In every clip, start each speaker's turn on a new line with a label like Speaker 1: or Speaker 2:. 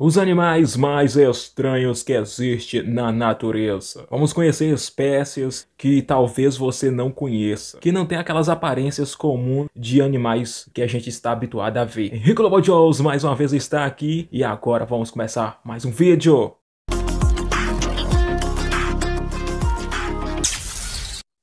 Speaker 1: Os animais mais estranhos que existe na natureza. Vamos conhecer espécies que talvez você não conheça, que não tem aquelas aparências comuns de animais que a gente está habituado a ver. Henrique Lobo Jones mais uma vez está aqui e agora vamos começar mais um vídeo.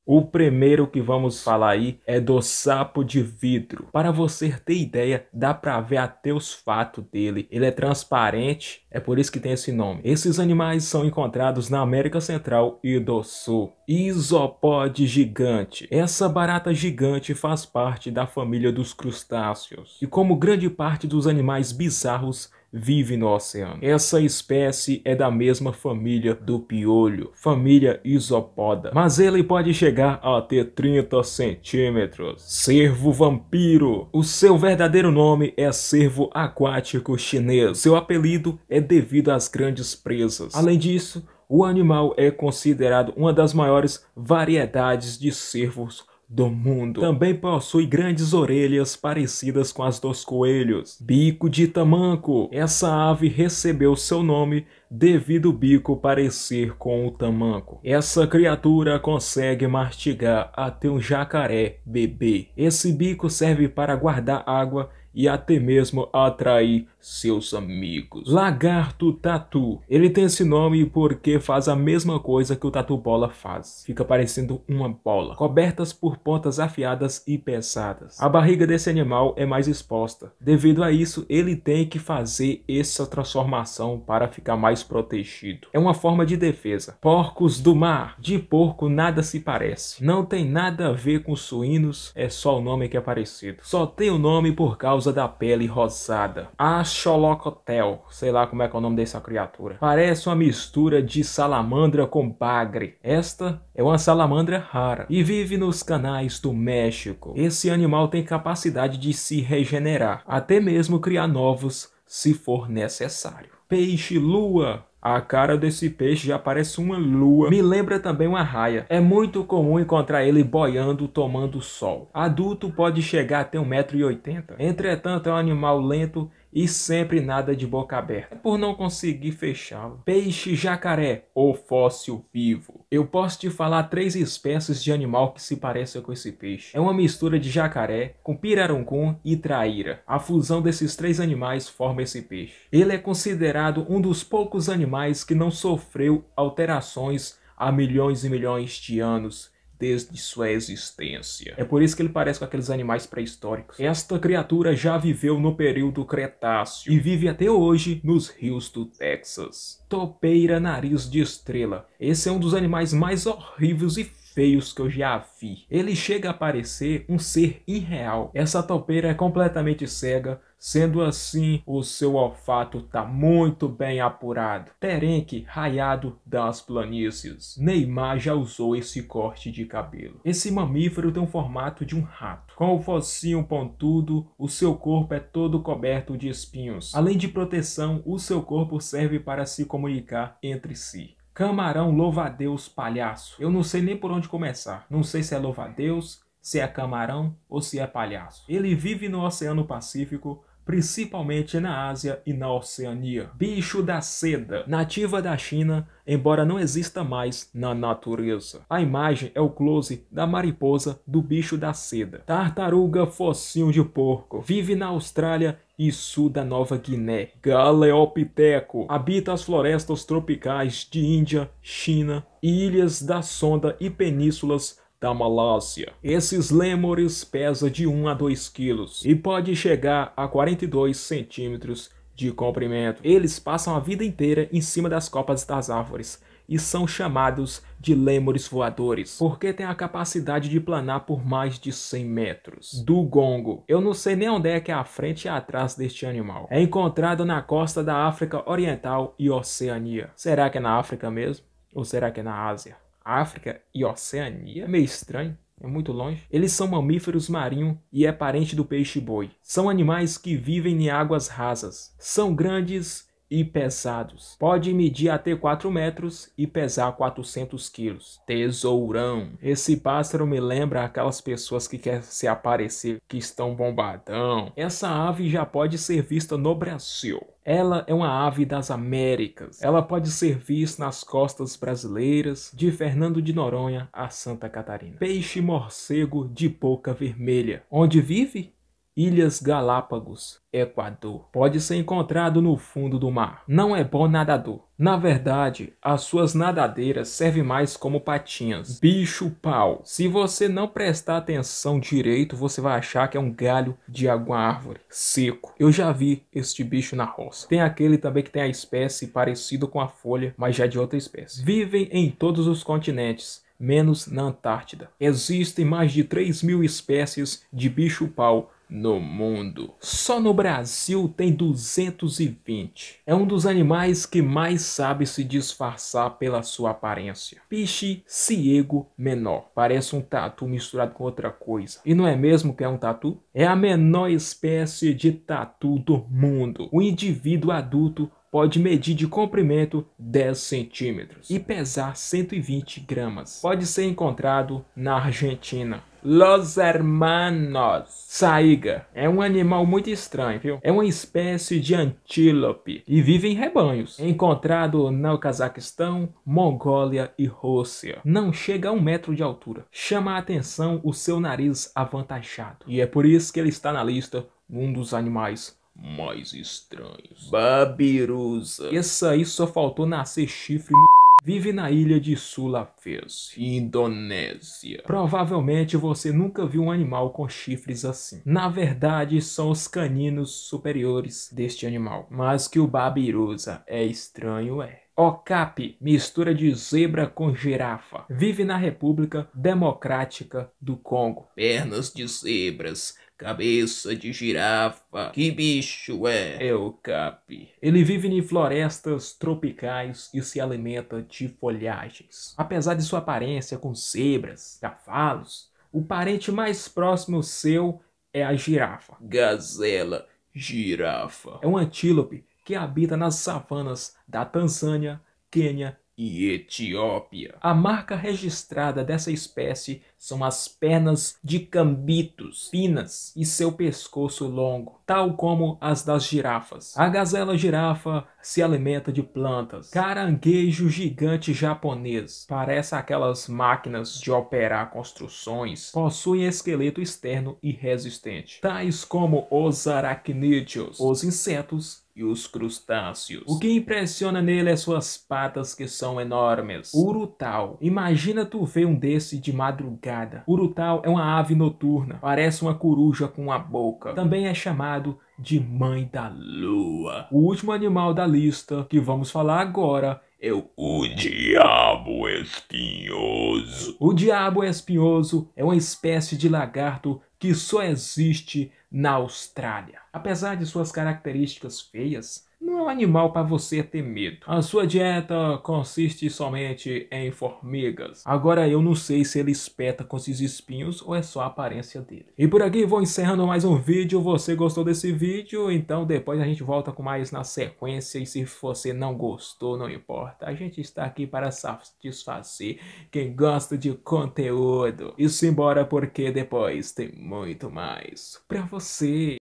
Speaker 1: O primeiro que vamos falar aí é do sapo de vidro. Para você ter ideia, dá para ver até os fatos dele. Ele é transparente, é por isso que tem esse nome. Esses animais são encontrados na América Central e do Sul. Isopode gigante. Essa barata gigante faz parte da família dos crustáceos. E como grande parte dos animais bizarros, vive no oceano. Essa espécie é da mesma família do piolho, família isopoda, mas ele pode chegar a ter 30 centímetros. Cervo vampiro. O seu verdadeiro nome é cervo aquático chinês. Seu apelido é devido às grandes presas. Além disso, o animal é considerado uma das maiores variedades de cervos do mundo. Também possui grandes orelhas parecidas com as dos coelhos. Bico de tamanco. Essa ave recebeu seu nome devido o bico parecer com o tamanco. Essa criatura consegue mastigar até um jacaré bebê. Esse bico serve para guardar água e até mesmo atrair seus amigos. Lagarto tatu. Ele tem esse nome porque faz a mesma coisa que o tatu bola faz. Fica parecendo uma bola, cobertas por pontas afiadas e pesadas. A barriga desse animal é mais exposta. Devido a isso, ele tem que fazer essa transformação para ficar mais protegido. É uma forma de defesa. Porcos do mar. De porco nada se parece. Não tem nada a ver com suínos, é só o nome que é parecido. Só tem o nome por causa da pele rosada. Acho Cholocotel. sei lá como é que é o nome dessa criatura. Parece uma mistura de salamandra com bagre. Esta é uma salamandra rara e vive nos canais do México. Esse animal tem capacidade de se regenerar, até mesmo criar novos se for necessário. Peixe lua a cara desse peixe já parece uma lua. Me lembra também uma raia. É muito comum encontrar ele boiando, tomando sol. Adulto pode chegar até 1,80m. Entretanto, é um animal lento e sempre nada de boca aberta, por não conseguir fechá-lo. Peixe jacaré ou fóssil vivo. Eu posso te falar três espécies de animal que se parecem com esse peixe. É uma mistura de jacaré com piraruncum e traíra. A fusão desses três animais forma esse peixe. Ele é considerado um dos poucos animais que não sofreu alterações há milhões e milhões de anos desde sua existência. É por isso que ele parece com aqueles animais pré-históricos. Esta criatura já viveu no período Cretáceo e vive até hoje nos rios do Texas. Topeira nariz de estrela. Esse é um dos animais mais horríveis e feios que eu já vi. Ele chega a parecer um ser irreal. Essa topeira é completamente cega, Sendo assim, o seu olfato está muito bem apurado. Terenque raiado das planícies. Neymar já usou esse corte de cabelo. Esse mamífero tem o formato de um rato. Com o focinho pontudo, o seu corpo é todo coberto de espinhos. Além de proteção, o seu corpo serve para se comunicar entre si. Camarão louva-a-Deus palhaço. Eu não sei nem por onde começar. Não sei se é louva-a-Deus, se é camarão ou se é palhaço. Ele vive no Oceano Pacífico, principalmente na Ásia e na Oceania. Bicho da seda, nativa da China, embora não exista mais na natureza. A imagem é o close da mariposa do bicho da seda. Tartaruga focinho de porco, vive na Austrália e sul da Nova Guiné. Galeopiteco habita as florestas tropicais de Índia, China e ilhas da Sonda e penínsulas da Malásia. Esses lêmures pesam de 1 a 2 quilos e pode chegar a 42 centímetros de comprimento. Eles passam a vida inteira em cima das copas das árvores e são chamados de lêmures voadores, porque têm a capacidade de planar por mais de 100 metros. Do gongo. Eu não sei nem onde é que é a frente e atrás deste animal. É encontrado na costa da África Oriental e Oceania. Será que é na África mesmo? Ou será que é na Ásia? África e Oceania. É meio estranho. É muito longe. Eles são mamíferos marinhos e é parente do peixe-boi. São animais que vivem em águas rasas. São grandes e pesados. Pode medir até 4 metros e pesar 400 quilos. Tesourão. Esse pássaro me lembra aquelas pessoas que querem se aparecer, que estão bombadão. Essa ave já pode ser vista no Brasil. Ela é uma ave das Américas. Ela pode ser vista nas costas brasileiras, de Fernando de Noronha a Santa Catarina. Peixe morcego de boca vermelha. Onde vive? Ilhas Galápagos, Equador. Pode ser encontrado no fundo do mar. Não é bom nadador. Na verdade, as suas nadadeiras servem mais como patinhas. Bicho pau. Se você não prestar atenção direito, você vai achar que é um galho de alguma árvore, seco. Eu já vi este bicho na roça. Tem aquele também que tem a espécie parecida com a folha, mas já é de outra espécie. Vivem em todos os continentes menos na Antártida. Existem mais de 3 mil espécies de bicho-pau no mundo. Só no Brasil tem 220. É um dos animais que mais sabe se disfarçar pela sua aparência. Piche ciego menor. Parece um tatu misturado com outra coisa. E não é mesmo que é um tatu? É a menor espécie de tatu do mundo. O indivíduo adulto pode medir de comprimento 10 centímetros e pesar 120 gramas. Pode ser encontrado na Argentina. Los hermanos. Saiga. É um animal muito estranho, viu? É uma espécie de antílope e vive em rebanhos. É encontrado no Cazaquistão, Mongólia e Rússia. Não chega a um metro de altura. Chama a atenção o seu nariz avantajado. E é por isso que ele está na lista um dos animais mais estranhos. Babirusa. Essa aí só faltou nascer chifre no vive na ilha de Sulawesi, Indonésia. Provavelmente você nunca viu um animal com chifres assim. Na verdade, são os caninos superiores deste animal. Mas que o babirusa é estranho, é. Okapi, mistura de zebra com girafa, vive na República Democrática do Congo. Pernas de zebras, Cabeça de girafa, que bicho é? É o Cap. Ele vive em florestas tropicais e se alimenta de folhagens. Apesar de sua aparência com zebras, cavalos, o parente mais próximo seu é a girafa. Gazela, girafa. É um antílope que habita nas savanas da Tanzânia, Quênia e Etiópia. A marca registrada dessa espécie são as pernas de cambitos finas e seu pescoço longo tal como as das girafas. A gazela girafa se alimenta de plantas. Caranguejo gigante japonês parece aquelas máquinas de operar construções, possui esqueleto externo e resistente, tais como os aracnídeos, os insetos e os crustáceos. O que impressiona nele é suas patas que são enormes. Urutau. Imagina tu ver um desse de madrugada. Urutau é uma ave noturna, parece uma coruja com uma boca. Também é chamada chamado de Mãe da Lua. O último animal da lista que vamos falar agora é o, o Diabo Espinhoso. O Diabo Espinhoso é uma espécie de lagarto que só existe na Austrália. Apesar de suas características feias, não é um animal para você ter medo. A sua dieta consiste somente em formigas. Agora eu não sei se ele espeta com esses espinhos ou é só a aparência dele. E por aqui vou encerrando mais um vídeo. Você gostou desse vídeo? Então depois a gente volta com mais na sequência. E se você não gostou, não importa. A gente está aqui para satisfazer quem gosta de conteúdo. E simbora porque depois tem muito mais para você.